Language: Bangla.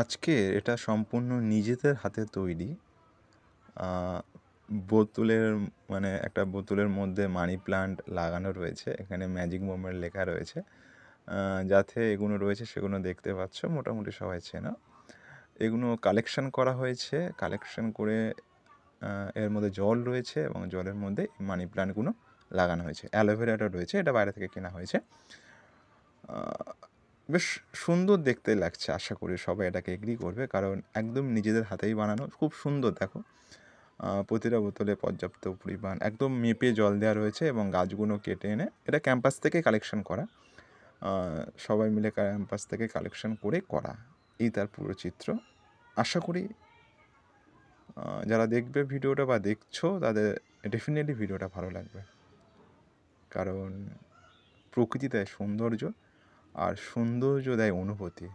আজকে এটা সম্পূর্ণ নিজেদের হাতে তৈরি বোতলের মানে একটা বোতলের মধ্যে মানি প্লান্ট লাগানো রয়েছে এখানে ম্যাজিক মোমের লেখা রয়েছে যাতে এগুলো রয়েছে সেগুলো দেখতে পাচ্ছ মোটামুটি সবাই চেনা এগুলো কালেকশন করা হয়েছে কালেকশন করে এর মধ্যে জল রয়েছে এবং জলের মধ্যে মানি প্লান্টগুলো লাগানো হয়েছে অ্যালোভেরাটা রয়েছে এটা বাইরে থেকে কেনা হয়েছে বেশ সুন্দর দেখতে লাগছে আশা করি সবাই এটাকে এগ্রি করবে কারণ একদম নিজেদের হাতেই বানানো খুব সুন্দর দেখো প্রতিটা বোতলে পর্যাপ্ত পরিমাণ একদম মেপে জল দেওয়া রয়েছে এবং গাছগুলো কেটে এনে এটা ক্যাম্পাস থেকে কালেকশন করা সবাই মিলে ক্যাম্পাস থেকে কালেকশন করে করা এই তার পুরো চিত্র আশা করি যারা দেখবে ভিডিওটা বা দেখছো তাদের ডেফিনেটলি ভিডিওটা ভালো লাগবে কারণ প্রকৃতি তাই সৌন্দর্য আর সৌন্দর্য দেয় অনুভূতি